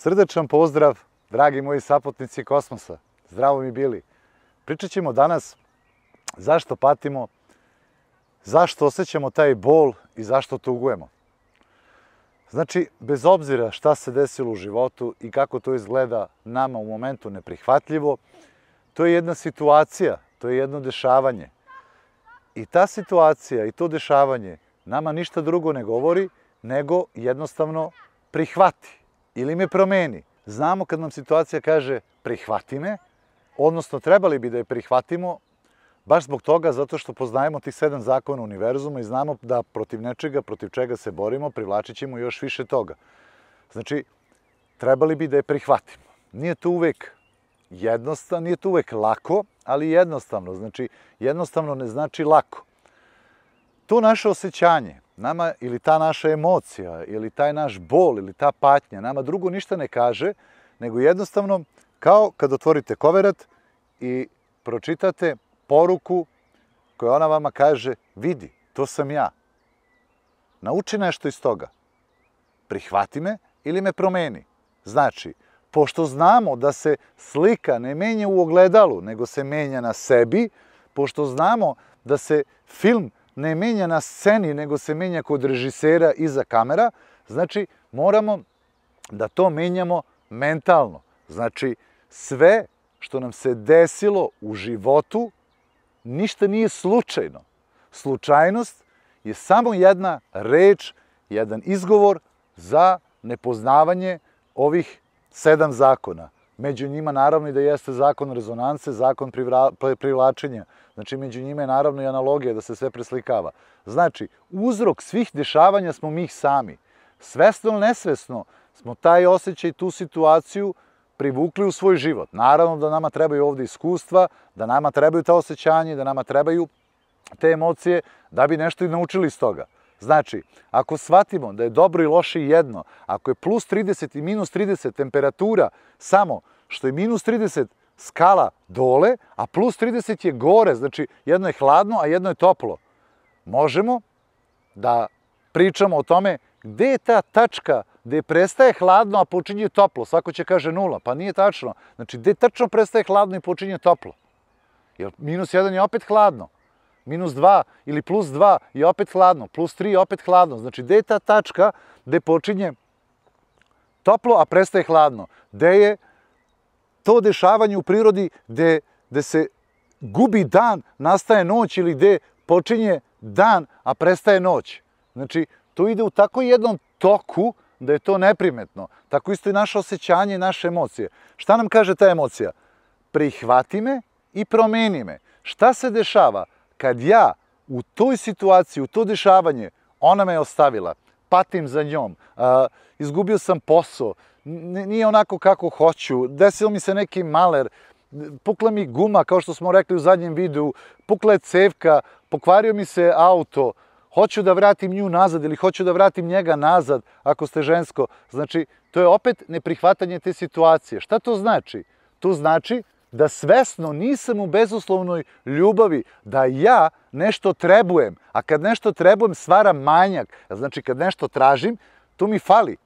Srdečan pozdrav, dragi moji sapotnici kosmosa. Zdravo mi bili. Pričat ćemo danas zašto patimo, zašto osjećamo taj bol i zašto tugujemo. Znači, bez obzira šta se desilo u životu i kako to izgleda nama u momentu neprihvatljivo, to je jedna situacija, to je jedno dešavanje. I ta situacija i to dešavanje nama ništa drugo ne govori, nego jednostavno prihvati ili me promeni. Znamo kad nam situacija kaže prihvati me, odnosno trebali bi da je prihvatimo, baš zbog toga, zato što poznajemo tih sedam zakona univerzuma i znamo da protiv nečega, protiv čega se borimo, privlačit ćemo još više toga. Znači, trebali bi da je prihvatimo. Nije to uvek jednostavno, nije to uvek lako, ali jednostavno. Znači, jednostavno ne znači lako. To naše osjećanje, nama ili ta naša emocija, ili taj naš bol, ili ta patnja, nama drugo ništa ne kaže, nego jednostavno kao kad otvorite koverat i pročitate poruku koja ona vama kaže, vidi, to sam ja. Nauči nešto iz toga. Prihvati me ili me promeni. Znači, pošto znamo da se slika ne menja u ogledalu, nego se menja na sebi, pošto znamo da se film ne menja na sceni, nego se menja kod režisera iza kamera, znači moramo da to menjamo mentalno. Znači, sve što nam se desilo u životu, ništa nije slučajno. Slučajnost je samo jedna reč, jedan izgovor za nepoznavanje ovih sedam zakona. Među njima naravno i da jeste zakon rezonance, zakon privlačenja. Znači, među njima je naravno i analogija da se sve preslikava. Znači, uzrok svih dešavanja smo mi sami. Svesno ili nesvesno smo taj osjećaj, tu situaciju privukli u svoj život. Naravno da nama trebaju ovde iskustva, da nama trebaju ta osjećanje, da nama trebaju te emocije, da bi nešto i naučili iz toga. Znači, ako shvatimo da je dobro i loše jedno, ako je plus 30 i minus 30 temperatura samo što je minus 30 skala dole, a plus 30 je gore, znači jedno je hladno, a jedno je toplo, možemo da pričamo o tome gde je ta tačka gde prestaje hladno, a počinje toplo. Svako će kaže nula, pa nije tačno. Znači, gde tačno prestaje hladno i počinje toplo? Jer minus 1 je opet hladno minus 2 ili plus 2 i opet hladno, plus 3 i opet hladno. Znači, gde je ta tačka gde počinje toplo, a prestaje hladno? Gde je to dešavanje u prirodi gde, gde se gubi dan, nastaje noć ili gde počinje dan, a prestaje noć? Znači, to ide u tako jednom toku da je to neprimetno. Tako isto i naše osjećanje i naše emocije. Šta nam kaže ta emocija? Prihvati me i promeni me. Šta se dešava? kad ja u toj situaciji, u to dešavanje, ona me je ostavila, patim za njom, a, izgubio sam posao, nije onako kako hoću, desilo mi se neki maler, pukla mi guma, kao što smo rekli u zadnjem videu, pukla je cevka, pokvario mi se auto, hoću da vratim nju nazad ili hoću da vratim njega nazad, ako ste žensko. Znači, to je opet neprihvatanje te situacije. Šta to znači? To znači da svesno nisam u bezuslovnoj ljubavi, da ja nešto trebujem, a kad nešto trebujem stvaram manjak, znači kad nešto tražim, to mi fali.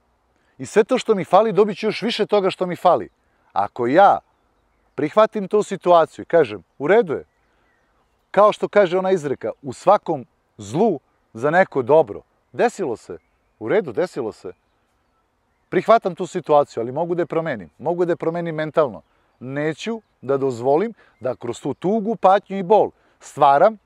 I sve to što mi fali, dobit ću još više toga što mi fali. Ako ja prihvatim tu situaciju i kažem, u redu je, kao što kaže ona izreka, u svakom zlu za neko dobro. Desilo se, u redu, desilo se. Prihvatam tu situaciju, ali mogu da je promenim. Mogu da je promenim mentalno neću da dozvolim da kroz tu tugu, patnju i bol stvaram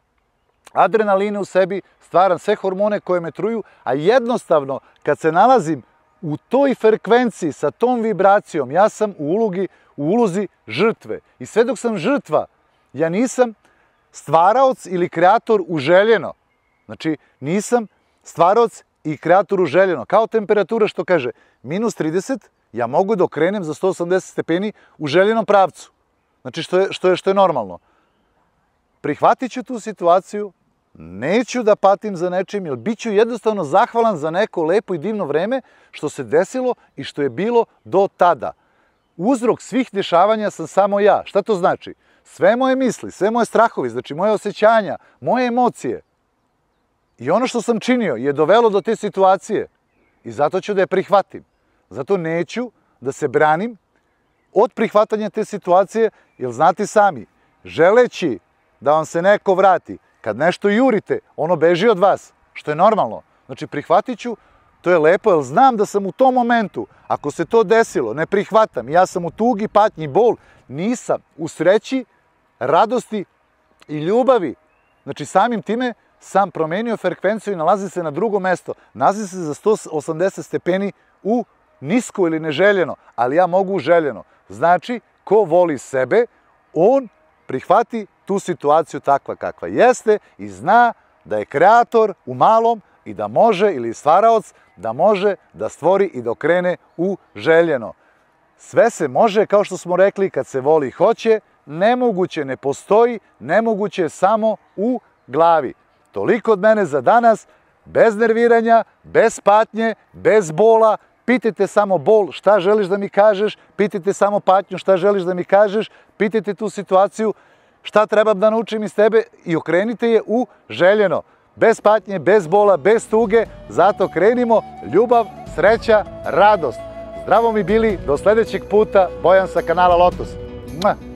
adrenaline u sebi, stvaram sve hormone koje me truju, a jednostavno kad se nalazim u toj frekvenciji, sa tom vibracijom, ja sam u ulogi, u ulozi žrtve. I sve dok sam žrtva, ja nisam stvaraoc ili kreator uželjeno. Znači, nisam stvaraoc i kreator uželjeno. Kao temperatura što kaže, minus 30, ja mogu da okrenem za 180 stepeni u željenom pravcu. Znači, što je, što je, što je normalno. Prihvatit ću tu situaciju, neću da patim za nečim, jer bit ću jednostavno zahvalan za neko lepo i divno vreme što se desilo i što je bilo do tada. Uzrok svih dešavanja sam samo ja. Šta to znači? Sve moje misli, sve moje strahovi, znači moje osjećanja, moje emocije. I ono što sam činio je dovelo do te situacije. I zato ću da je prihvatim. Zato neću da se branim od prihvatanja te situacije, jer znate sami, želeći da vam se neko vrati, kad nešto jurite, ono beži od vas, što je normalno. Znači, prihvatit ću, to je lepo, jer znam da sam u tom momentu, ako se to desilo, ne prihvatam, ja sam u tugi, patnji, bol, nisam u sreći, radosti i ljubavi. Znači, samim time sam promenio frekvenciju i nalazi se na drugo mesto. Nalazi se za 180 stepeni u nisko ili neželjeno, ali ja mogu željeno. Znači, ko voli sebe, on prihvati tu situaciju takva kakva jeste i zna da je kreator u malom i da može, ili stvaraoc, da može da stvori i da okrene u željeno. Sve se može, kao što smo rekli, kad se voli hoće, nemoguće ne postoji, nemoguće samo u glavi. Toliko od mene za danas, bez nerviranja, bez patnje, bez bola, pitajte samo bol šta želiš da mi kažeš, pitajte samo patnju šta želiš da mi kažeš, pitajte tu situaciju šta trebam da naučim iz tebe i okrenite je u željeno. Bez patnje, bez bola, bez tuge, zato krenimo ljubav, sreća, radost. Zdravo mi bili, do sledećeg puta, Bojan sa kanala Lotus. Mua!